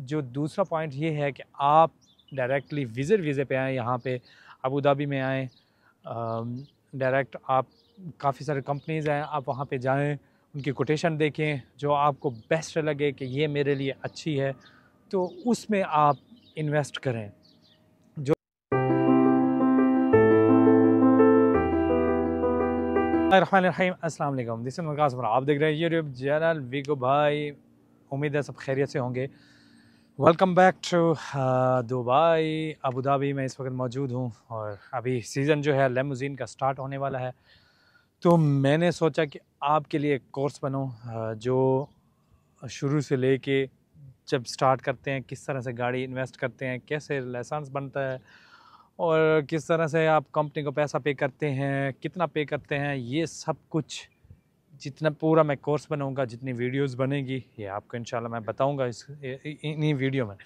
जो दूसरा पॉइंट ये है कि आप डायरेक्टली विज़िट वीज़े पे आएँ यहाँ पे अबू धाबी में आएँ डायरेक्ट आप काफ़ी सारे कंपनीज़ हैं आप वहाँ पे जाएँ उनकी कोटेशन देखें जो आपको बेस्ट लगे कि ये मेरे लिए अच्छी है तो उसमें आप इन्वेस्ट करें जो अस्सलाम वालेकुम दिस इज़ आप देख रहे हैं यूट्यूब चैनल वीगो भाई उम्मीद है सब खैरियत से होंगे welcome back to Dubai Abu Dhabi में इस वक्त मौजूद हूँ और अभी सीज़न जो है लेमोजीन का स्टार्ट होने वाला है तो मैंने सोचा कि आपके लिए एक कोर्स बनाऊँ uh, जो शुरू से ले कर जब स्टार्ट करते हैं किस तरह से गाड़ी इन्वेस्ट करते हैं कैसे लाइसेंस बनता है और किस तरह से आप कंपनी को पैसा पे करते हैं कितना पे करते हैं ये सब कुछ जितना पूरा मैं कोर्स बनाऊंगा जितनी वीडियोस बनेगी ये आपको इंशाल्लाह मैं बताऊंगा इस इन्हीं वीडियो में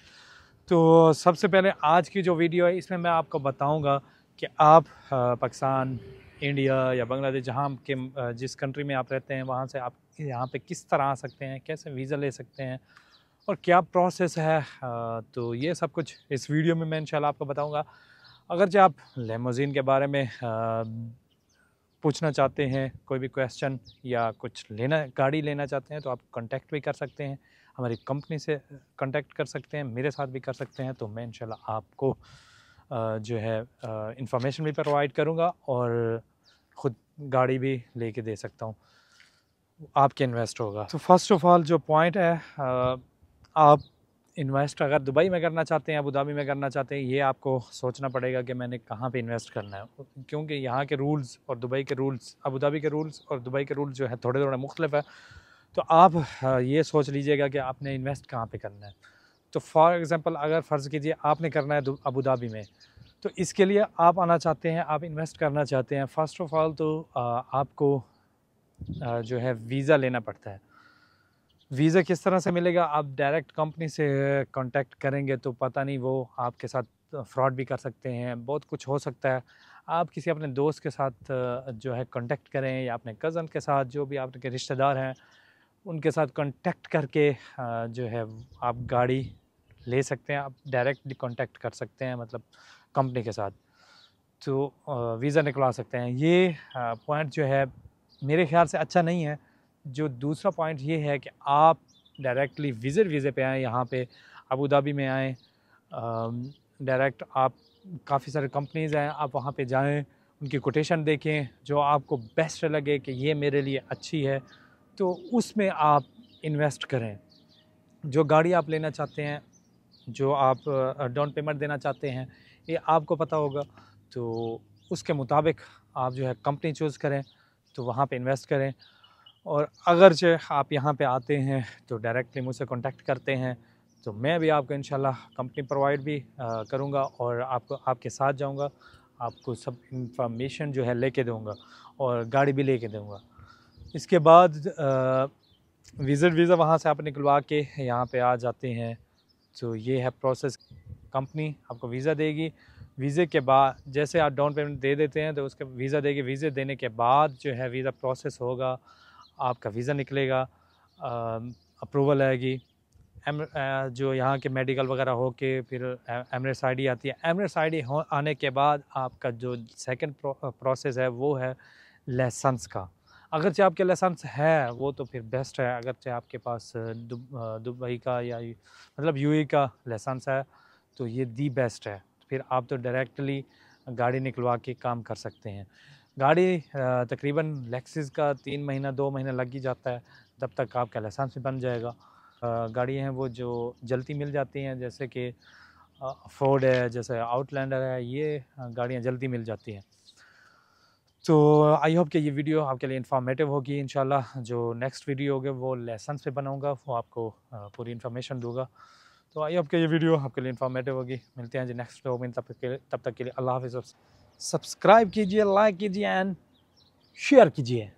तो सबसे पहले आज की जो वीडियो है इसमें मैं आपको बताऊंगा कि आप पाकिस्तान इंडिया या बांग्लादेश जहाँ के जिस कंट्री में आप रहते हैं वहाँ से आप यहाँ पे किस तरह आ सकते हैं कैसे वीज़ा ले सकते हैं और क्या प्रोसेस है तो ये सब कुछ इस वीडियो में मैं इन आपको बताऊँगा अगरचे आप लेमोजीन के बारे में पूछना चाहते हैं कोई भी क्वेश्चन या कुछ लेना गाड़ी लेना चाहते हैं तो आप कांटेक्ट भी कर सकते हैं हमारी कंपनी से कांटेक्ट कर सकते हैं मेरे साथ भी कर सकते हैं तो मैं इंशाल्लाह आपको जो है इंफॉर्मेशन भी प्रोवाइड करूँगा और ख़ुद गाड़ी भी ले कर दे सकता हूँ आपके इन्वेस्ट होगा तो फर्स्ट ऑफ़ ऑल जो पॉइंट है आप इन्वेस्ट अगर दुबई में करना चाहते हैं अबू धाबी में करना चाहते हैं ये आपको सोचना पड़ेगा कि मैंने कहाँ पे इन्वेस्ट करना है क्योंकि यहाँ के रूल्स और दुबई के रूल्स अबू धाबी के रूल्स और दुबई के रूल्स जो है थोड़े थोड़े मुख्तलिफ है तो आप हाँ, ये सोच लीजिएगा कि आपने इन्वेस्ट कहाँ पर करना है तो फॉर एग्ज़ाम्पल अगर फ़र्ज़ कीजिए आपने करना है अबू धाबी में तो इसके लिए आप आना चाहते हैं आप इन्वेस्ट करना चाहते हैं फ़र्स्ट ऑफ़ ऑल तो हाँ, आपको हाँ, जो है वीज़ा लेना पड़ता है वीज़ा किस तरह से मिलेगा आप डायरेक्ट कंपनी से कांटेक्ट करेंगे तो पता नहीं वो आपके साथ फ्रॉड भी कर सकते हैं बहुत कुछ हो सकता है आप किसी अपने दोस्त के साथ जो है कांटेक्ट करें या अपने कज़न के साथ जो भी आपके रिश्तेदार हैं उनके साथ कांटेक्ट करके जो है आप गाड़ी ले सकते हैं आप डायरेक्टली कॉन्टैक्ट कर सकते हैं मतलब कंपनी के साथ तो वीज़ा निकलवा सकते हैं ये पॉइंट जो है मेरे ख्याल से अच्छा नहीं है जो दूसरा पॉइंट ये है कि आप डायरेक्टली विज़िट वीज़े पे आएँ यहाँ पे अबू धाबी में आएँ डायरेक्ट आप काफ़ी सारे कंपनीज हैं आप वहाँ पे जाएँ उनकी कोटेशन देखें जो आपको बेस्ट लगे कि ये मेरे लिए अच्छी है तो उसमें आप इन्वेस्ट करें जो गाड़ी आप लेना चाहते हैं जो आप डाउन पेमेंट देना चाहते हैं ये आपको पता होगा तो उसके मुताबिक आप जो है कंपनी चूज़ करें तो वहाँ पे इन्वेस्ट करें और अगरचे आप यहाँ पे आते हैं तो डायरेक्टली मुझसे कांटेक्ट करते हैं तो मैं भी आपको इन कंपनी प्रोवाइड भी करूँगा और आपको आपके साथ जाऊँगा आपको सब इंफॉर्मेशन जो है लेके दूँगा और गाड़ी भी लेके दूँगा इसके बाद विज़िट वीज़ा वहाँ से आप निकलवा के यहाँ पे आ जाते हैं तो ये है प्रोसेस कंपनी आपको वीज़ा देगी वीज़े के बाद जैसे आप डाउन पेमेंट दे देते हैं तो उसके वीज़ा देगी वीज़े देने के बाद जो है वीज़ा प्रोसेस होगा आपका वीज़ा निकलेगा अप्रूवल आएगी एम जो यहाँ के मेडिकल वगैरह हो के फिर एमरेस आई आती है एमरेस आई हो आने के बाद आपका जो सेकंड प्रोसेस है वो है लाइसेंस का अगर चाहे आपके लाइसेंस है वो तो फिर बेस्ट है अगर चाहे आपके पास दुबई का या मतलब यूएई का लाइसेंस है तो ये दी बेस्ट है फिर आप तो डायरेक्टली गाड़ी निकलवा के काम कर सकते हैं गाड़ी तकरीबन लेक्सिस का तीन महीना दो महीना लग ही जाता है तब तक आपका लाइसेंस भी बन जाएगा गाड़ी हैं वो जो जल्दी मिल जाती हैं जैसे कि फोर्ड है जैसे आउटलैंडर है ये गाड़ियाँ जल्दी मिल जाती हैं तो आई होप कि ये वीडियो आपके लिए इन्फॉर्मेटिव होगी इन जो नेक्स्ट वीडियो होगी वो लाइसेंस पे बनाऊँगा वो आपको पूरी इन्फॉर्मेशन दूंगा तो आई होप कि ये वीडियो आपके लिए इंफॉर्मेटिव होगी मिलते हैं जी नेक्स्ट वीडियो में तब तक के लिए तब तक के लिए अल्लाह हाफिज़ सब्सक्राइब कीजिए लाइक कीजिए एंड शेयर कीजिए